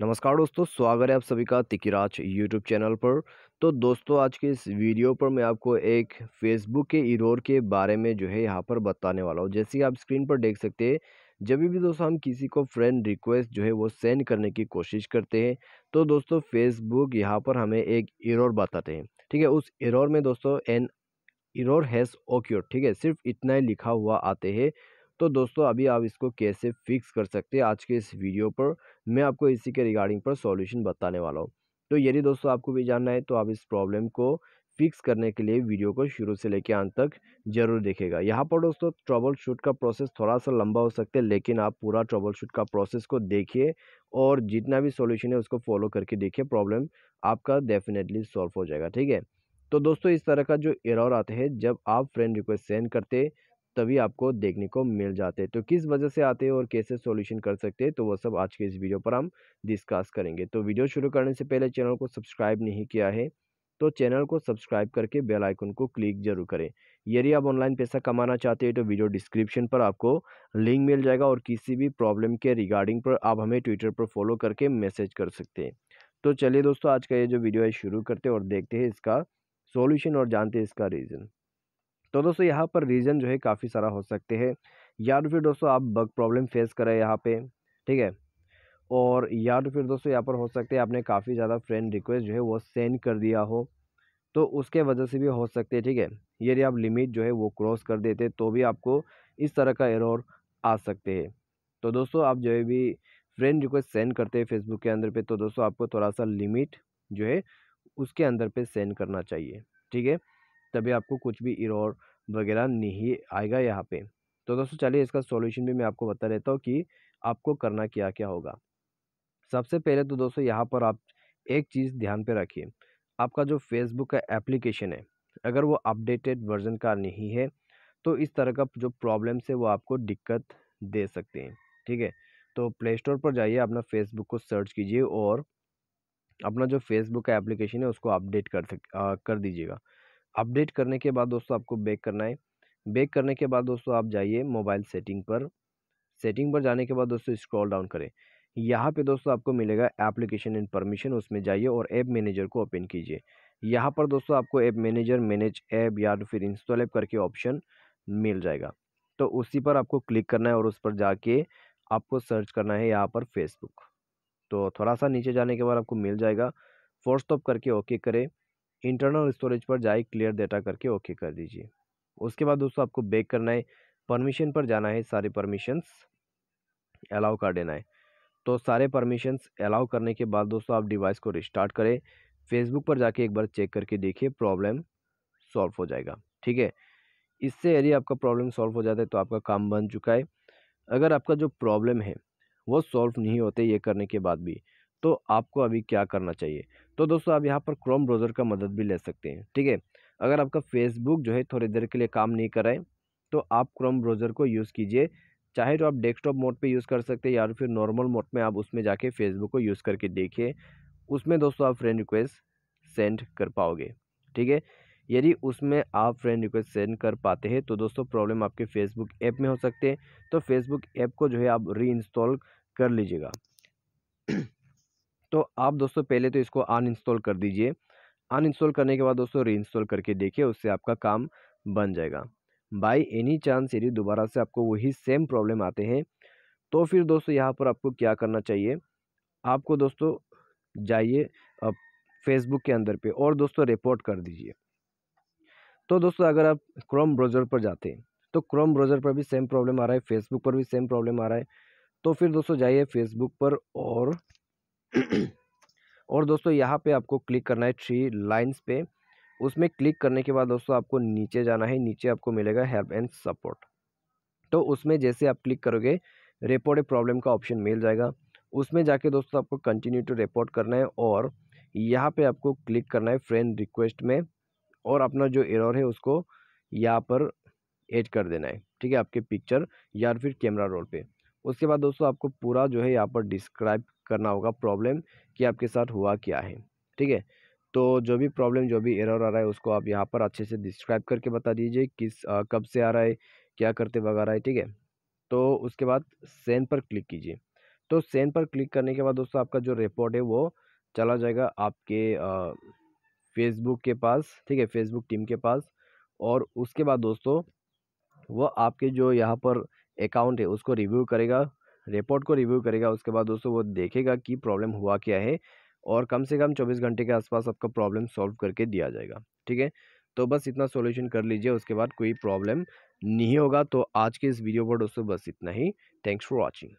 नमस्कार दोस्तों स्वागत है आप सभी का तिकिराज यूट्यूब चैनल पर तो दोस्तों आज के इस वीडियो पर मैं आपको एक फेसबुक के इरोर के बारे में जो है यहाँ पर बताने वाला हूँ जैसे कि आप स्क्रीन पर देख सकते हैं जब भी दोस्तों हम किसी को फ्रेंड रिक्वेस्ट जो है वो सेंड करने की कोशिश करते हैं तो दोस्तों फेसबुक यहाँ पर हमें एक इरोर बताते हैं ठीक है उस इरोर में दोस्तों एन इरोर हैज़ ओक्योर ठीक है सिर्फ इतना ही लिखा हुआ आते हैं तो दोस्तों अभी आप इसको कैसे फिक्स कर सकते हैं आज के इस वीडियो पर मैं आपको इसी के रिगार्डिंग पर सॉल्यूशन बताने वाला हूँ तो यदि दोस्तों आपको भी जानना है तो आप इस प्रॉब्लम को फिक्स करने के लिए वीडियो को शुरू से लेकर अंत तक जरूर देखेगा यहाँ पर दोस्तों ट्रबल शूट का प्रोसेस थोड़ा सा लंबा हो सकता है लेकिन आप पूरा ट्रबल शूट का प्रोसेस को देखिए और जितना भी सॉल्यूशन है उसको फॉलो करके देखिए प्रॉब्लम आपका डेफिनेटली सॉल्व हो जाएगा ठीक है तो दोस्तों इस तरह का जो एरर आते हैं जब आप फ्रेंड रिक्वेस्ट सेंड करते तभी आपको देखने को मिल जाते हैं तो किस वजह से आते हैं और कैसे सॉल्यूशन कर सकते हैं तो वो सब आज के इस वीडियो पर हम डिस्कस करेंगे तो वीडियो शुरू करने से पहले चैनल को सब्सक्राइब नहीं किया है तो चैनल को सब्सक्राइब करके बेल आइकन को क्लिक जरूर करें यदि आप ऑनलाइन पैसा कमाना चाहते हैं तो वीडियो डिस्क्रिप्शन पर आपको लिंक मिल जाएगा और किसी भी प्रॉब्लम के रिगार्डिंग पर आप हमें ट्विटर पर फॉलो करके मैसेज कर सकते हैं तो चलिए दोस्तों आज का ये जो वीडियो है शुरू करते हैं और देखते हैं इसका सॉल्यूशन और जानते हैं इसका रीज़न तो दोस्तों यहाँ पर रीज़न जो है काफ़ी सारा हो सकते हैं या तो फिर दोस्तों आप बग प्रॉब्लम फेस करें यहाँ पे ठीक है और या तो फिर दोस्तों यहाँ पर हो सकते हैं आपने काफ़ी ज़्यादा फ्रेंड रिक्वेस्ट जो है वो सेंड कर दिया हो तो उसके वजह से भी हो सकते हैं ठीक है यदि आप लिमिट जो है वो क्रॉस कर देते तो भी आपको इस तरह का एरर आ सकते हैं तो दोस्तों आप जो है भी फ्रेंड रिक्वेस्ट सेंड करते हैं फेसबुक के अंदर पे तो दोस्तों आपको थोड़ा सा लिमिट जो है उसके अंदर पे सेंड करना चाहिए ठीक है तभी आपको कुछ भी इरोर वगैरह नहीं आएगा यहाँ पे तो दोस्तों चलिए इसका सॉल्यूशन भी मैं आपको बता देता हूँ कि आपको करना क्या क्या होगा सबसे पहले तो दोस्तों यहाँ पर आप एक चीज़ ध्यान पे रखिए आपका जो फेसबुक का एप्लीकेशन है अगर वो अपडेटेड वर्जन का नहीं है तो इस तरह का जो प्रॉब्लम्स है वो आपको दिक्कत दे सकते हैं ठीक है तो प्ले स्टोर पर जाइए अपना फेसबुक को सर्च कीजिए और अपना जो फेसबुक का एप्लीकेशन है उसको अपडेट कर सक कर दीजिएगा अपडेट करने के बाद दोस्तों आपको बैक करना है बैक करने के बाद दोस्तों आप जाइए मोबाइल सेटिंग पर सेटिंग पर जाने के बाद दोस्तों स्क्रॉल डाउन करें यहाँ पे दोस्तों आपको मिलेगा एप्लीकेशन एंड परमिशन उसमें जाइए और ऐप मैनेजर को ओपन कीजिए यहाँ पर दोस्तों आपको ऐप मैनेजर मैनेज ऐप या फिर इंस्टॉल ऐप करके ऑप्शन मिल जाएगा तो उसी पर आपको क्लिक करना है और उस पर जाके आपको सर्च करना है यहाँ पर फेसबुक तो थोड़ा सा नीचे जाने के बाद आपको मिल जाएगा फोर्स स्टॉप करके ओके करें इंटरनल स्टोरेज पर जाए क्लियर डेटा करके ओके कर दीजिए उसके बाद दोस्तों आपको बैक करना है परमिशन पर जाना है सारे परमिशंस अलाउ कर देना है तो सारे परमिशंस अलाउ करने के बाद दोस्तों आप डिवाइस को रिस्टार्ट करें फेसबुक पर जाके एक बार चेक करके देखिए प्रॉब्लम सॉल्व हो जाएगा ठीक है इससे यदि आपका प्रॉब्लम सॉल्व हो जाता है तो आपका काम बन चुका है अगर आपका जो प्रॉब्लम है वो सॉल्व नहीं होते ये करने के बाद भी तो आपको अभी क्या करना चाहिए तो दोस्तों आप यहाँ पर क्रोम ब्राउज़र का मदद भी ले सकते हैं ठीक है अगर आपका फेसबुक जो है थोड़ी देर के लिए काम नहीं कर रहा है तो आप क्रोम ब्राउज़र को यूज़ कीजिए चाहे तो आप डेस्कटॉप मोड पे यूज़ कर सकते हैं या फिर नॉर्मल मोड में आप उसमें जाके फेसबुक को यूज़ करके देखिए उसमें दोस्तों आप फ्रेंड रिक्वेस्ट सेंड कर पाओगे ठीक है यदि उसमें आप फ्रेंड रिक्वेस्ट सेंड कर पाते हैं तो दोस्तों प्रॉब्लम आपके फेसबुक ऐप में हो सकते हैं तो फेसबुक ऐप को जो है आप री कर लीजिएगा तो आप दोस्तों पहले तो इसको इंस्टॉल कर दीजिए इंस्टॉल करने के बाद दोस्तों इंस्टॉल करके देखिए उससे आपका काम बन जाएगा बाई एनी चांस यदि दोबारा से आपको वही सेम प्रॉब्लम आते हैं तो फिर दोस्तों यहाँ पर आपको क्या करना चाहिए आपको दोस्तों जाइए फेसबुक के अंदर पे और दोस्तों रिपोर्ट कर दीजिए तो दोस्तों अगर आप क्रोम ब्राउज़र पर जाते हैं तो क्रोम ब्राउज़र पर भी सेम प्रॉब्लम आ रहा है फेसबुक पर भी सेम प्रॉब्लम आ रहा है तो फिर दोस्तों जाइए फेसबुक पर और और दोस्तों यहाँ पे आपको क्लिक करना है थ्री लाइंस पे उसमें क्लिक करने के बाद दोस्तों आपको नीचे जाना है नीचे आपको मिलेगा हेल्प एंड सपोर्ट तो उसमें जैसे आप क्लिक करोगे रिपोर्ट ए प्रॉब्लम का ऑप्शन मिल जाएगा उसमें जाके दोस्तों आपको कंटिन्यू टू रिपोर्ट करना है और यहाँ पे आपको क्लिक करना है फ्रेंड रिक्वेस्ट में और अपना जो एरर है उसको यहाँ पर एड कर देना है ठीक है आपके पिक्चर या फिर कैमरा रोल पे उसके बाद दोस्तों आपको पूरा जो है यहाँ पर डिस्क्राइब करना होगा प्रॉब्लम कि आपके साथ हुआ क्या है ठीक है तो जो भी प्रॉब्लम जो भी एरर आ रहा है उसको आप यहाँ पर अच्छे से डिस्क्राइब करके बता दीजिए किस आ, कब से आ रहा है क्या करते वगैरह है ठीक है तो उसके बाद सेंड पर क्लिक कीजिए तो सेंड पर क्लिक करने के बाद दोस्तों आपका जो रिपोर्ट है वो चला जाएगा आपके फेसबुक के पास ठीक है फेसबुक टीम के पास और उसके बाद दोस्तों वो आपके जो यहाँ पर अकाउंट है उसको रिव्यू करेगा रिपोर्ट को रिव्यू करेगा उसके बाद दोस्तों वो देखेगा कि प्रॉब्लम हुआ क्या है और कम से कम चौबीस घंटे के आसपास आपका प्रॉब्लम सॉल्व करके दिया जाएगा ठीक है तो बस इतना सोल्यूशन कर लीजिए उसके बाद कोई प्रॉब्लम नहीं होगा तो आज के इस वीडियो पर दोस्तों बस इतना ही थैंक्स फॉर वॉचिंग